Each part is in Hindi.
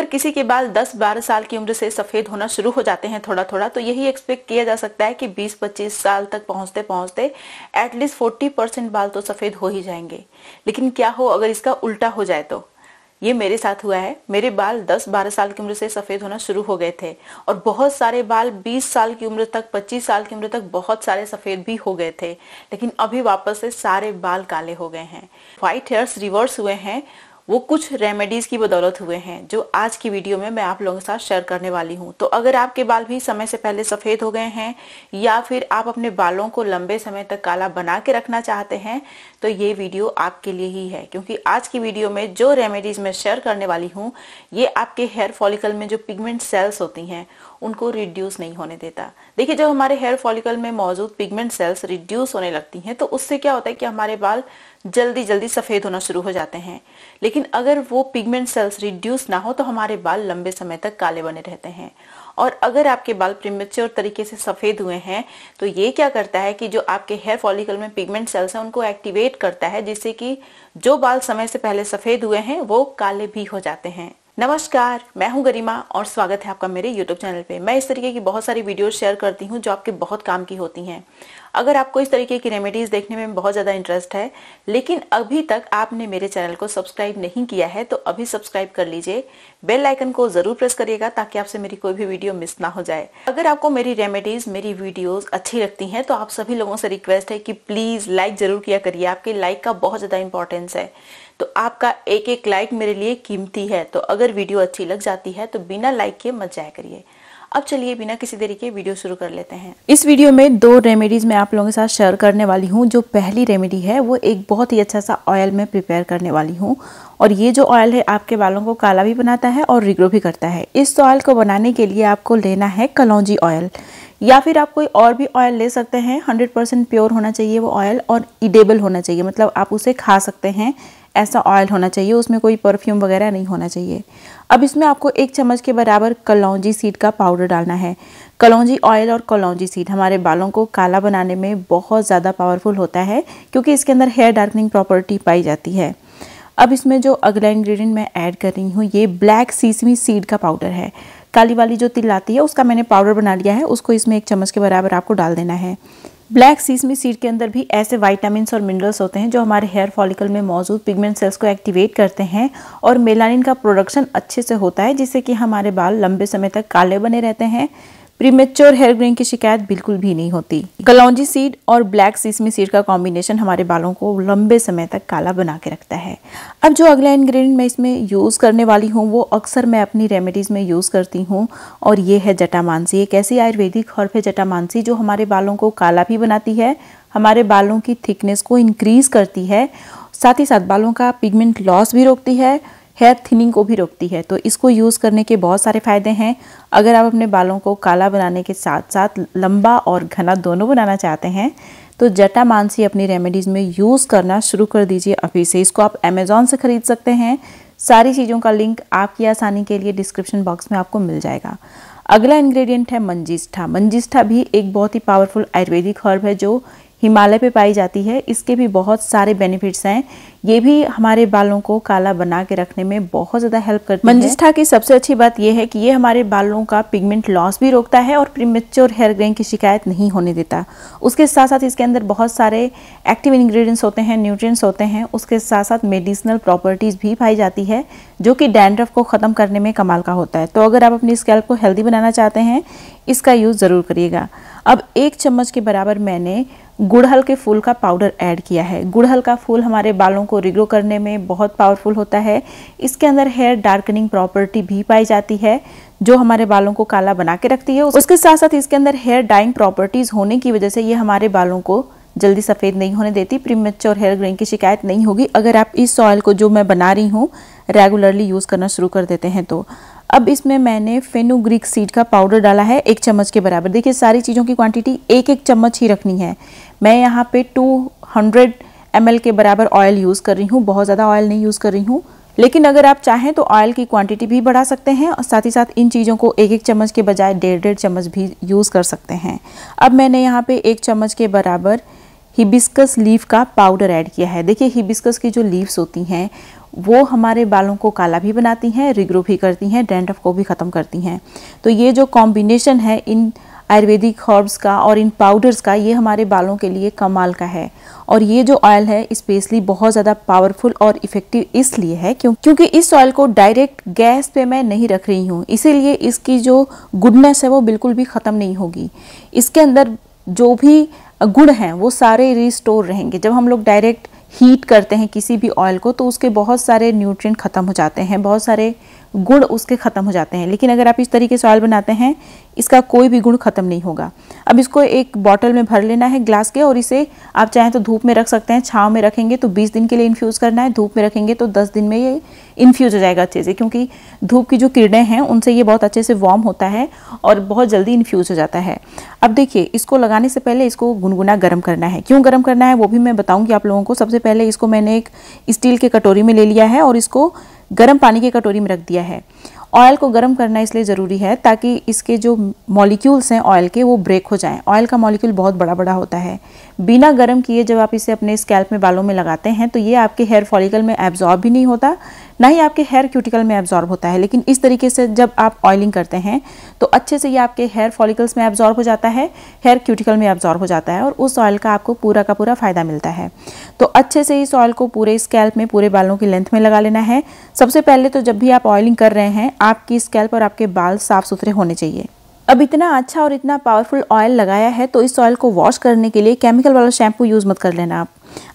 अगर किसी के बाल 10-12 साल की उम्र से सफेद होना शुरू हो जाते हैं थोड़ा थोड़ा तो यही एक्सपेक्ट किया जा सकता है कि 20-25 साल तक पहुंचते पहुंचते एटलीस्ट फोर्टी परसेंट बाल तो सफेद हो ही जाएंगे लेकिन क्या हो अगर इसका उल्टा हो जाए तो ये मेरे साथ हुआ है मेरे बाल 10-12 साल की उम्र से सफ़ेद होना शुरू हो गए थे और बहुत सारे बाल 20 साल की उम्र तक 25 साल की उम्र तक बहुत सारे सफ़ेद भी हो गए थे लेकिन अभी वापस से सारे बाल काले हो गए हैं व्हाइट हेयर्स रिवर्स हुए हैं वो कुछ रेमेडीज की बदौलत हुए हैं जो आज की वीडियो में मैं आप लोगों के साथ शेयर करने वाली हूँ तो अगर आपके बाल भी समय से पहले सफेद हो गए हैं या फिर आप अपने बालों को लंबे समय तक काला बना के रखना चाहते हैं तो ये वीडियो आपके लिए ही है क्योंकि आज की वीडियो में जो रेमेडीज मैं शेयर करने वाली हूँ ये आपके हेयर फॉलिकल में जो पिगमेंट सेल्स होती हैं उनको रिड्यूस नहीं होने देता देखिए जब हमारे हेयर फॉलिकल में मौजूद पिगमेंट सेल्स रिड्यूस होने लगती हैं तो उससे क्या होता है कि हमारे बाल जल्दी जल्दी सफ़ेद होना शुरू हो जाते हैं लेकिन अगर वो पिगमेंट सेल्स रिड्यूस ना हो तो हमारे बाल लंबे समय तक काले बने रहते हैं और अगर आपके बाल प्रिमेच्योर तरीके से सफ़ेद हुए हैं तो ये क्या करता है कि जो आपके हेयर फॉलिकल में पिगमेंट सेल्स हैं उनको एक्टिवेट करता है जिससे कि जो बाल समय से पहले सफ़ेद हुए हैं वो काले भी हो जाते हैं नमस्कार मैं हूं गरिमा और स्वागत है आपका मेरे YouTube चैनल पे मैं इस तरीके की बहुत सारी वीडियोस शेयर करती हूं जो आपके बहुत काम की होती हैं अगर आपको इस तरीके की रेमेडीज़ देखने में बहुत ज़्यादा इंटरेस्ट है लेकिन अभी तक आपने मेरे चैनल को सब्सक्राइब नहीं किया है तो अभी सब्सक्राइब कर लीजिए बेल आइकन को ज़रूर प्रेस करिएगा ताकि आपसे मेरी कोई भी वीडियो मिस ना हो जाए अगर आपको मेरी रेमेडीज़ मेरी वीडियोज़ अच्छी लगती हैं तो आप सभी लोगों से रिक्वेस्ट है कि प्लीज़ लाइक ज़रूर किया करिए आपके लाइक का बहुत ज़्यादा इंपॉर्टेंस है तो आपका एक एक लाइक मेरे लिए कीमती है तो अगर वीडियो अच्छी लग जाती है तो बिना लाइक के मत जाया करिए अब चलिए बिना किसी देरी के वीडियो शुरू कर लेते हैं इस वीडियो में दो रेमेडीज़ मैं आप लोगों के साथ शेयर करने वाली हूँ जो पहली रेमेडी है वो एक बहुत ही अच्छा सा ऑयल में प्रिपेयर करने वाली हूँ और ये जो ऑयल है आपके बालों को काला भी बनाता है और रिग्रो भी करता है इस ऑयल को बनाने के लिए आपको लेना है कलौजी ऑयल या फिर आप कोई और भी ऑयल ले सकते हैं हंड्रेड प्योर होना चाहिए वो ऑयल और इडेबल होना चाहिए मतलब आप उसे खा सकते हैं ऐसा ऑयल होना चाहिए उसमें कोई परफ्यूम वगैरह नहीं होना चाहिए अब इसमें आपको एक चम्मच के बराबर कलौजी सीड का पाउडर डालना है कलौजी ऑयल और कलौजी सीड हमारे बालों को काला बनाने में बहुत ज़्यादा पावरफुल होता है क्योंकि इसके अंदर हेयर डार्कनिंग प्रॉपर्टी पाई जाती है अब इसमें जो अगला इंग्रेडिएंट मैं ऐड कर रही हूँ ये ब्लैक सीसमी सीड का पाउडर है काली वाली जो तिल आती है उसका मैंने पाउडर बना लिया है उसको इसमें एक चम्मच के बराबर आपको डाल देना है ब्लैक सीज में सीड के अंदर भी ऐसे वाइटामिन और मिनरल्स होते हैं जो हमारे हेयर फॉलिकल में मौजूद पिगमेंट सेल्स को एक्टिवेट करते हैं और मेलानिन का प्रोडक्शन अच्छे से होता है जिससे कि हमारे बाल लंबे समय तक काले बने रहते हैं प्रीमेच्योर हेयर ग्रेन की शिकायत बिल्कुल भी नहीं होती कलौजी सीड और ब्लैक सीसमी सीड का कॉम्बिनेशन हमारे बालों को लंबे समय तक काला बना के रखता है अब जो अगला इन्ग्रीडियंट मैं इसमें यूज़ करने वाली हूँ वो अक्सर मैं अपनी रेमेडीज़ में यूज़ करती हूँ और ये है जटामानसी एक ऐसी आयुर्वेदिक हर्फ है जटामानसी जो हमारे बालों को काला भी बनाती है हमारे बालों की थिकनेस को इंक्रीज़ करती है साथ ही साथ बालों का पिगमेंट लॉस भी रोकती है हेयर थिनिंग को भी रोकती है तो इसको यूज़ करने के बहुत सारे फ़ायदे हैं अगर आप अपने बालों को काला बनाने के साथ साथ लंबा और घना दोनों बनाना चाहते हैं तो जटा मानसी अपनी रेमेडीज़ में यूज़ करना शुरू कर दीजिए अभी से इसको आप अमेज़ॉन से ख़रीद सकते हैं सारी चीज़ों का लिंक आपकी आसानी के लिए डिस्क्रिप्शन बॉक्स में आपको मिल जाएगा अगला इंग्रेडिएंट है मंजिष्ठा मंजिष्ठा भी एक बहुत ही पावरफुल आयुर्वेदिक हर्ब है जो हिमालय पे पाई जाती है इसके भी बहुत सारे बेनिफिट्स हैं ये भी हमारे बालों को काला बना के रखने में बहुत ज़्यादा हेल्प करती है मंजिष्ठा की सबसे अच्छी बात यह है कि ये हमारे बालों का पिगमेंट लॉस भी रोकता है और प्रीमेच्योर हेयर ग्रेन की शिकायत नहीं होने देता उसके साथ साथ इसके अंदर बहुत सारे एक्टिव इन्ग्रीडियंट्स होते हैं न्यूट्रिय होते हैं उसके साथ साथ मेडिसिनल प्रॉपर्टीज़ भी पाई जाती है जो कि डैंड्रफ को ख़त्म करने में कमाल का होता है तो अगर आप अपनी स्कैल्प को हेल्दी बनाना चाहते हैं इसका यूज़ ज़रूर करिएगा अब एक चम्मच के बराबर मैंने गुड़हल के फूल का पाउडर ऐड किया है गुड़हल का फूल हमारे बालों को रिग्रो करने में बहुत पावरफुल होता है इसके अंदर हेयर डार्कनिंग प्रॉपर्टी भी पाई जाती है जो हमारे बालों को काला बना के रखती है उसके साथ साथ इसके अंदर हेयर डाइंग प्रॉपर्टीज़ होने की वजह से ये हमारे बालों को जल्दी सफ़ेद नहीं होने देती प्रीमेच्योर हेयर ग्रेन की शिकायत नहीं होगी अगर आप इस ऑयल को जो मैं बना रही हूँ रेगुलरली यूज़ करना शुरू कर देते हैं तो अब इसमें मैंने फेनोग्रिक सीड का पाउडर डाला है एक चम्मच के बराबर देखिए सारी चीज़ों की क्वांटिटी एक एक चम्मच ही रखनी है मैं यहाँ पे 200 हंड्रेड के बराबर ऑयल यूज़ कर रही हूँ बहुत ज़्यादा ऑयल नहीं यूज़ कर रही हूँ लेकिन अगर आप चाहें तो ऑयल की क्वांटिटी भी बढ़ा सकते हैं और साथ ही साथ इन चीज़ों को एक एक चम्मच के बजाय डेढ़ डेढ़ चम्मच भी यूज़ कर सकते हैं अब मैंने यहाँ पर एक चम्मच के बराबर हिबिस्कस लीफ का पाउडर ऐड किया है देखिए हिबिस्कस की जो लीव्स होती हैं वो हमारे बालों को काला भी बनाती हैं रिग्रो भी करती हैं डेंड्रफ को भी ख़त्म करती हैं तो ये जो कॉम्बिनेशन है इन आयुर्वेदिक हर्ब्स का और इन पाउडर्स का ये हमारे बालों के लिए कमाल का है और ये जो ऑयल है स्पेशली बहुत ज़्यादा पावरफुल और इफेक्टिव इसलिए है क्यों क्योंकि इस ऑयल को डायरेक्ट गैस पे मैं नहीं रख रही हूँ इसीलिए इसकी जो गुडनेस है वो बिल्कुल भी ख़त्म नहीं होगी इसके अंदर जो भी गुण हैं वो सारे रिस्टोर रहेंगे जब हम लोग डायरेक्ट हीट करते हैं किसी भी ऑयल को तो उसके बहुत सारे न्यूट्रिएंट ख़त्म हो जाते हैं बहुत सारे गुण उसके ख़त्म हो जाते हैं लेकिन अगर आप इस तरीके से ऑयल बनाते हैं इसका कोई भी गुण ख़त्म नहीं होगा अब इसको एक बॉटल में भर लेना है ग्लास के और इसे आप चाहें तो धूप में रख सकते हैं छाव में रखेंगे तो बीस दिन के लिए इन्फ्यूज़ करना है धूप में रखेंगे तो दस दिन में ये इन्फ्यूज़ हो जाएगा अच्छे से क्योंकि धूप की जो किरणें हैं उनसे ये बहुत अच्छे से वार्म होता है और बहुत जल्दी इन्फ्यूज़ हो जाता है अब देखिए इसको लगाने से पहले इसको गुनगुना गर्म करना है क्यों गर्म करना है वो भी मैं बताऊँगी आप लोगों को सबसे पहले इसको मैंने एक स्टील के कटोरी में ले लिया है और इसको गर्म पानी की कटोरी में रख दिया है ऑयल को गर्म करना इसलिए ज़रूरी है ताकि इसके जो मॉलिक्यूल्स हैं ऑयल के वो ब्रेक हो जाएं ऑयल का मॉलिक्यूल बहुत बड़ा बड़ा होता है बिना गर्म किए जब आप इसे अपने स्कैल्प में बालों में लगाते हैं तो ये आपके हेयर फॉलिकल में एब्जॉर्ब भी नहीं होता ना ही आपके हेयर क्यूटिकल में एब्जॉर्ब होता है लेकिन इस तरीके से जब आप ऑयलिंग करते हैं तो अच्छे से ये आपके हेयर फॉलिकल्स में एब्जॉर्ब हो जाता है हेयर क्यूटिकल में एब्जॉर्ब हो जाता है और उस ऑयल का आपको पूरा का पूरा फ़ायदा मिलता है तो अच्छे से इस ऑयल को पूरे स्कैल्प में पूरे बालों की लेंथ में लगा लेना है सबसे पहले तो जब भी आप ऑयलिंग कर रहे हैं आपकी स्कैल्प और आपके बाल साफ़ सुथरे होने चाहिए अब इतना अच्छा और इतना पावरफुल ऑयल लगाया है तो इस ऑयल को वॉश करने के लिए केमिकल वाला शैम्पू यूज़ मत कर लेना आप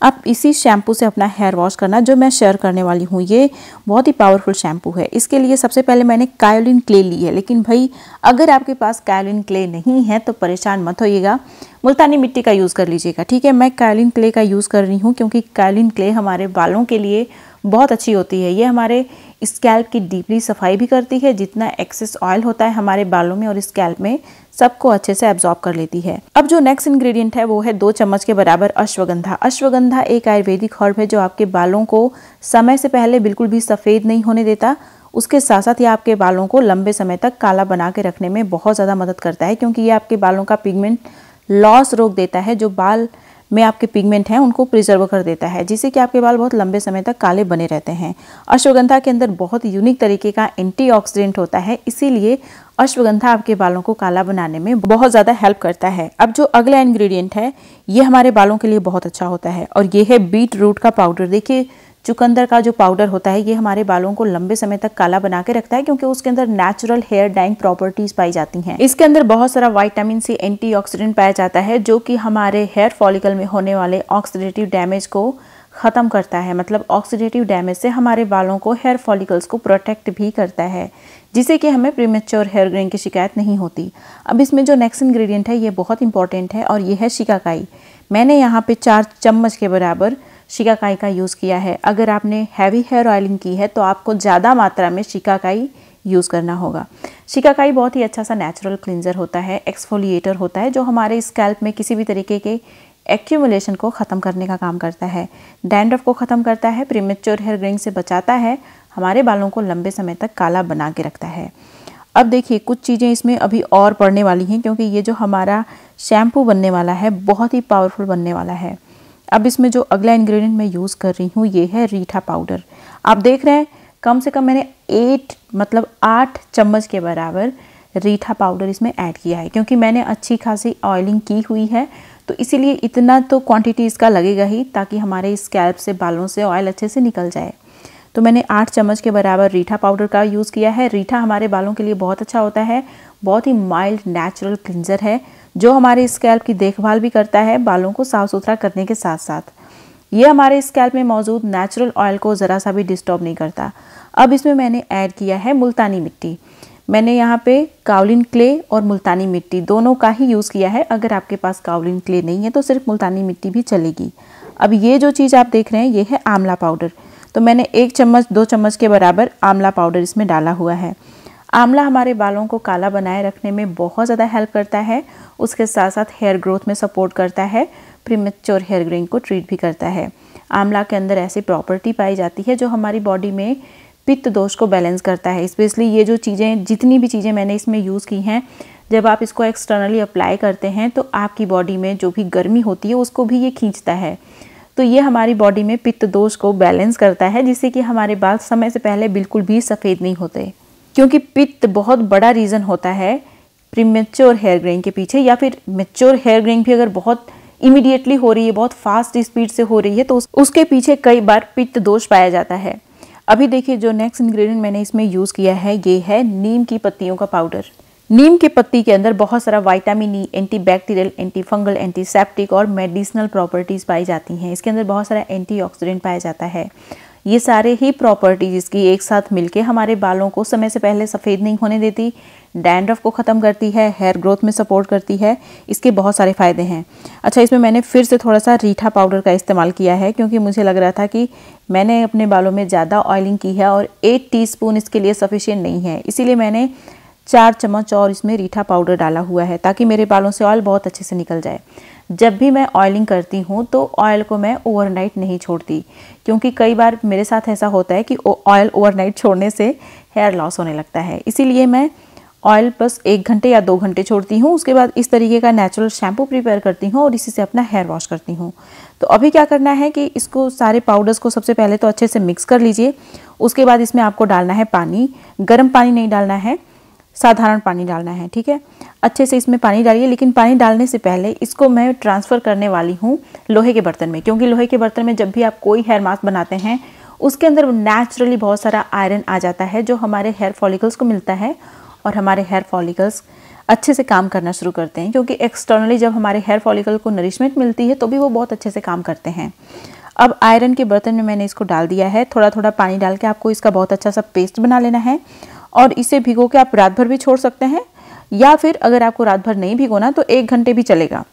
आप इसी शैम्पू से अपना हेयर वॉश करना जो मैं शेयर करने वाली हूँ ये बहुत ही पावरफुल शैम्पू है इसके लिए सबसे पहले मैंने कायोलिन क्ले ली है लेकिन भाई अगर आपके पास कायोलिन क्ले नहीं है तो परेशान मत होइएगा मुल्तानी मिट्टी का यूज़ कर लीजिएगा ठीक है मैं कायोलिन क्ले का यूज़ कर रही हूँ क्योंकि कायोलिन क्ले हमारे बालों के लिए बहुत अच्छी होती है ये हमारे स्कैल्प की डीपली सफाई भी करती है जितना एक्सेस ऑयल होता है हमारे बालों में और स्कैल्प में सबको अच्छे से एब्जॉर्ब कर लेती है अब जो नेक्स्ट इंग्रेडिएंट है वो है दो चम्मच के बराबर अश्वगंधा अश्वगंधा एक आयुर्वेदिक हर्ब है जो आपके बालों को समय से पहले बिल्कुल भी सफ़ेद नहीं होने देता उसके साथ साथ ये आपके बालों को लंबे समय तक काला बना के रखने में बहुत ज़्यादा मदद करता है क्योंकि ये आपके बालों का पिगमेंट लॉस रोक देता है जो बाल में आपके पिगमेंट हैं उनको प्रिजर्व कर देता है जिससे कि आपके बाल बहुत लंबे समय तक काले बने रहते हैं अश्वगंधा के अंदर बहुत यूनिक तरीके का एंटी होता है इसीलिए अश्वगंधा आपके बालों को काला बनाने में बहुत ज़्यादा हेल्प करता है अब जो अगला इन्ग्रीडियंट है ये हमारे बालों के लिए बहुत अच्छा होता है और ये है बीट रूट का पाउडर देखिए चुकंदर का जो पाउडर होता है ये हमारे बालों को लंबे समय तक काला बना के रखता है क्योंकि उसके अंदर नेचुरल हेयर डाइंग प्रॉपर्टीज पाई जाती हैं इसके अंदर बहुत सारा वाइटामिन सी एंटीऑक्सीडेंट पाया जाता है जो कि हमारे हेयर फॉलिकल में होने वाले ऑक्सीडेटिव डैमेज को ख़त्म करता है मतलब ऑक्सीडेटिव डैमेज से हमारे बालों को हेयर फॉलिकल्स को प्रोटेक्ट भी करता है जिससे कि हमें प्रीमेच्योर हेयर ग्रेन की शिकायत नहीं होती अब इसमें जो नेक्स्ट इंग्रेडिएंट है ये बहुत इंपॉर्टेंट है और ये है शिकाकाई मैंने यहाँ पे चार चम्मच के बराबर शिकाकाई का यूज़ किया है अगर आपने हैवी हेयर ऑयलिंग की है तो आपको ज़्यादा मात्रा में शिकाकाई यूज़ करना होगा शिकाकाई बहुत ही अच्छा सा नेचुरल क्लिनजर होता है एक्सफोलिएटर होता है जो हमारे स्कैल्प में किसी भी तरीके के एक्यूमुलेशन को ख़त्म करने का काम करता है डैंड्रफ को ख़त्म करता है प्रीमेच्योर हेयर ग्रेइंग से बचाता है हमारे बालों को लंबे समय तक काला बना के रखता है अब देखिए कुछ चीज़ें इसमें अभी और पड़ने वाली हैं क्योंकि ये जो हमारा शैम्पू बनने वाला है बहुत ही पावरफुल बनने वाला है अब इसमें जो अगला इन्ग्रीडियंट मैं यूज़ कर रही हूँ ये है रीठा पाउडर आप देख रहे हैं कम से कम मैंने एट मतलब आठ चम्मच के बराबर रीठा पाउडर इसमें ऐड किया है क्योंकि मैंने अच्छी खासी ऑयलिंग की हुई है तो इसीलिए इतना तो क्वांटिटी इसका लगेगा ही ताकि हमारे स्कैल्प से बालों से ऑयल अच्छे से निकल जाए तो मैंने आठ चम्मच के बराबर रीठा पाउडर का यूज़ किया है रीठा हमारे बालों के लिए बहुत अच्छा होता है बहुत ही माइल्ड नेचुरल क्लिंजर है जो हमारे स्कैल्प की देखभाल भी करता है बालों को साफ सुथरा करने के साथ साथ ये हमारे स्कैल्प में मौजूद नेचुरल ऑयल को ज़रा सा भी डिस्टर्ब नहीं करता अब इसमें मैंने ऐड किया है मुल्तानी मिट्टी मैंने यहाँ पे कावलिन क्ले और मुल्तानी मिट्टी दोनों का ही यूज़ किया है अगर आपके पास कावलिन क्ले नहीं है तो सिर्फ मुल्तानी मिट्टी भी चलेगी अब ये जो चीज़ आप देख रहे हैं ये है आंवला पाउडर तो मैंने एक चम्मच दो चम्मच के बराबर आंवला पाउडर इसमें डाला हुआ है आंवला हमारे बालों को काला बनाए रखने में बहुत ज़्यादा हेल्प करता है उसके साथ साथ हेयर ग्रोथ में सपोर्ट करता है प्रीमेच्योर हेयर ग्रोइंग को ट्रीट भी करता है आंवला के अंदर ऐसी प्रॉपर्टी पाई जाती है जो हमारी बॉडी में पित्त दोष को बैलेंस करता है स्पेशली ये जो चीज़ें जितनी भी चीज़ें मैंने इसमें यूज़ की हैं जब आप इसको एक्सटर्नली अप्लाई करते हैं तो आपकी बॉडी में जो भी गर्मी होती है उसको भी ये खींचता है तो ये हमारी बॉडी में पित्त दोष को बैलेंस करता है जिससे कि हमारे बाल समय से पहले बिल्कुल भी सफ़ेद नहीं होते क्योंकि पित्त बहुत बड़ा रीज़न होता है प्रीमेच्योर हेयर ग्रेइंग के पीछे या फिर मेच्योर हेयर ग्रेइंग भी अगर बहुत इमिडिएटली हो रही है बहुत फास्ट स्पीड से हो रही है तो उस, उसके पीछे कई बार पित्त दोष पाया जाता है अभी देखिए जो नेक्स्ट इंग्रेडिएंट मैंने इसमें यूज़ किया है ये है नीम की पत्तियों का पाउडर नीम के पत्ती के अंदर बहुत सारा vitamin E anti bacterial anti fungal antiseptic और मेडिसिनल प्रॉपर्टीज़ पाई जाती हैं इसके अंदर बहुत सारा एंटी पाया जाता है ये सारे ही प्रॉपर्टीज़ इसकी एक साथ मिलके हमारे बालों को समय से पहले सफ़ेद नहीं होने देती डैंड्रफ को ख़त्म करती है हेयर ग्रोथ में सपोर्ट करती है इसके बहुत सारे फ़ायदे हैं अच्छा इसमें मैंने फिर से थोड़ा सा रीठा पाउडर का इस्तेमाल किया है क्योंकि मुझे लग रहा था कि मैंने अपने बालों में ज़्यादा ऑयलिंग की है और एक टी इसके लिए सफिशियंट नहीं है इसीलिए मैंने चार चम्मच और इसमें रीठा पाउडर डाला हुआ है ताकि मेरे बालों से ऑयल बहुत अच्छे से निकल जाए जब भी मैं ऑयलिंग करती हूँ तो ऑयल को मैं ओवरनाइट नहीं छोड़ती क्योंकि कई बार मेरे साथ ऐसा होता है कि ऑयल ओवरनाइट छोड़ने से हेयर लॉस होने लगता है इसीलिए मैं ऑयल बस एक घंटे या दो घंटे छोड़ती हूँ उसके बाद इस तरीके का नेचुरल शैम्पू प्रिपेयर करती हूँ और इसी से अपना हेयर वॉश करती हूँ तो अभी क्या करना है कि इसको सारे पाउडर्स को सबसे पहले तो अच्छे से मिक्स कर लीजिए उसके बाद इसमें आपको डालना है पानी गर्म पानी नहीं डालना है साधारण पानी डालना है ठीक है अच्छे से इसमें पानी डालिए लेकिन पानी डालने से पहले इसको मैं ट्रांसफ़र करने वाली हूँ लोहे के बर्तन में क्योंकि लोहे के बर्तन में जब भी आप कोई हेयर मास्क बनाते हैं उसके अंदर नेचुरली बहुत सारा आयरन आ जाता है जो हमारे हेयर फॉलिकल्स को मिलता है और हमारे हेयर फॉलिकल्स अच्छे से काम करना शुरू करते हैं क्योंकि एक्सटर्नली जब हमारे हेयर फॉलिकल को नरिशमेंट मिलती है तो भी वो बहुत अच्छे से काम करते हैं अब आयरन के बर्तन में मैंने इसको डाल दिया है थोड़ा थोड़ा पानी डाल के आपको इसका बहुत अच्छा सा पेस्ट बना लेना है और इसे भिगो के आप रात भर भी छोड़ सकते हैं या फिर अगर आपको रात भर नहीं भिगोना तो एक घंटे भी चलेगा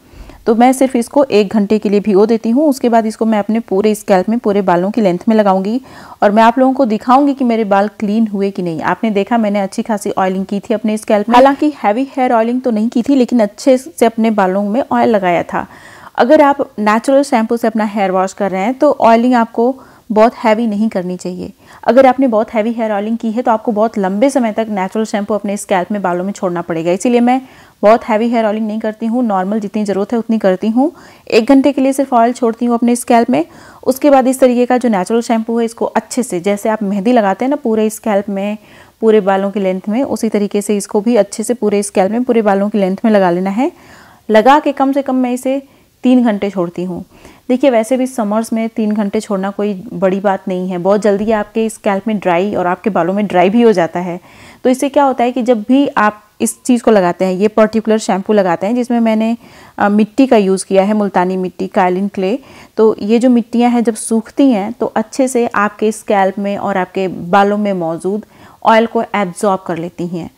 तो मैं सिर्फ इसको एक घंटे के लिए भिगो देती हूँ उसके बाद इसको मैं अपने पूरे स्कैल्प में पूरे बालों की लेंथ में लगाऊंगी और मैं आप लोगों को दिखाऊंगी कि मेरे बाल क्लीन हुए कि नहीं आपने देखा मैंने अच्छी खासी ऑयलिंग की थी अपने स्कैल्प में हालांकि हैवी हेयर ऑयलिंग तो नहीं की थी लेकिन अच्छे से अपने बालों में ऑयल लगाया था अगर आप नेचुरल शैम्पू से अपना हेयर वॉश कर रहे हैं तो ऑयलिंग आपको बहुत हैवी नहीं करनी चाहिए अगर आपने बहुत हैवी हेयर ऑयलिंग की है तो आपको बहुत लंबे समय तक नेचुरल शैम्पू अपने स्कैल्प में बालों में छोड़ना पड़ेगा इसीलिए मैं बहुत हैवी हेयर ऑयलिंग नहीं करती हूँ नॉर्मल जितनी ज़रूरत है उतनी करती हूँ एक घंटे के लिए सिर्फ ऑयल छोड़ती हूँ अपने स्कैल्प में उसके बाद इस तरीके का जो नेचुरल शैम्पू है इसको अच्छे से जैसे आप मेहंदी लगाते हैं ना पूरे स्कैल्प में पूरे बालों की लेंथ में उसी तरीके से इसको भी अच्छे से पूरे स्कैल्प में पूरे बालों की लेंथ में लगा लेना है लगा के कम से कम मैं इसे तीन घंटे छोड़ती हूँ देखिए वैसे भी समर्स में तीन घंटे छोड़ना कोई बड़ी बात नहीं है बहुत जल्दी आपके स्कैल्प में ड्राई और आपके बालों में ड्राई भी हो जाता है तो इससे क्या होता है कि जब भी आप इस चीज़ को लगाते हैं ये पर्टिकुलर शैम्पू लगाते हैं जिसमें मैंने आ, मिट्टी का यूज़ किया है मुल्तानी मिट्टी कायलिन क्ले तो ये जो मिट्टियाँ हैं जब सूखती हैं तो अच्छे से आपके स्कैल्प में और आपके बालों में मौजूद ऑयल को एब्जॉर्ब कर लेती हैं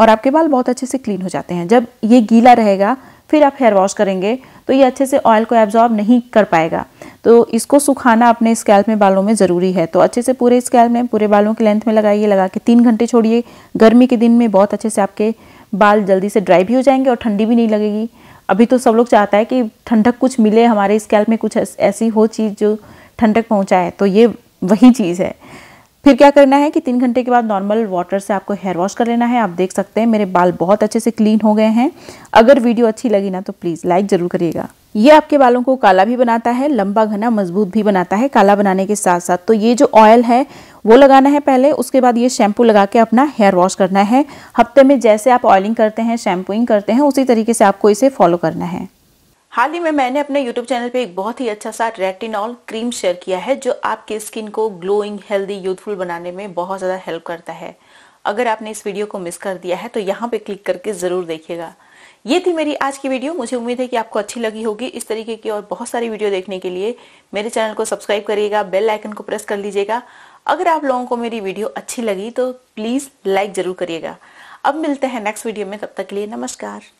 और आपके बाल बहुत अच्छे से क्लीन हो जाते हैं जब ये गीला रहेगा फिर आप हेयर वॉश करेंगे तो ये अच्छे से ऑयल को एब्जॉर्ब नहीं कर पाएगा तो इसको सुखाना अपने स्कैल्प में बालों में ज़रूरी है तो अच्छे से पूरे स्कैल्प में पूरे बालों की लेंथ में लगाइए लगा के तीन घंटे छोड़िए गर्मी के दिन में बहुत अच्छे से आपके बाल जल्दी से ड्राई भी हो जाएंगे और ठंडी भी नहीं लगेगी अभी तो सब लोग चाहता है कि ठंडक कुछ मिले हमारे स्कैल्प में कुछ ऐसी हो चीज़ जो ठंडक पहुँचाए तो ये वही चीज़ है फिर क्या करना है कि तीन घंटे के बाद नॉर्मल वाटर से आपको हेयर वॉश कर लेना है आप देख सकते हैं मेरे बाल बहुत अच्छे से क्लीन हो गए हैं अगर वीडियो अच्छी लगी ना तो प्लीज़ लाइक ज़रूर करिएगा ये आपके बालों को काला भी बनाता है लंबा घना मजबूत भी बनाता है काला बनाने के साथ साथ तो ये जो ऑयल है वो लगाना है पहले उसके बाद ये शैम्पू लगा के अपना हेयर वॉश करना है हफ्ते में जैसे आप ऑयलिंग करते हैं शैम्पूइंग करते हैं उसी तरीके से आपको इसे फॉलो करना है हाल ही में मैंने अपने YouTube चैनल पे एक बहुत ही अच्छा सा रेटिनॉल क्रीम शेयर किया है जो आपकी स्किन को ग्लोइंग हेल्दी यूथफुल बनाने में बहुत ज़्यादा हेल्प करता है अगर आपने इस वीडियो को मिस कर दिया है तो यहाँ पे क्लिक करके ज़रूर देखिएगा ये थी मेरी आज की वीडियो मुझे उम्मीद है कि आपको अच्छी लगी होगी इस तरीके की और बहुत सारी वीडियो देखने के लिए मेरे चैनल को सब्सक्राइब करिएगा बेल आइकन को प्रेस कर लीजिएगा अगर आप लोगों को मेरी वीडियो अच्छी लगी तो प्लीज़ लाइक ज़रूर करिएगा अब मिलते हैं नेक्स्ट वीडियो में तब तक के लिए नमस्कार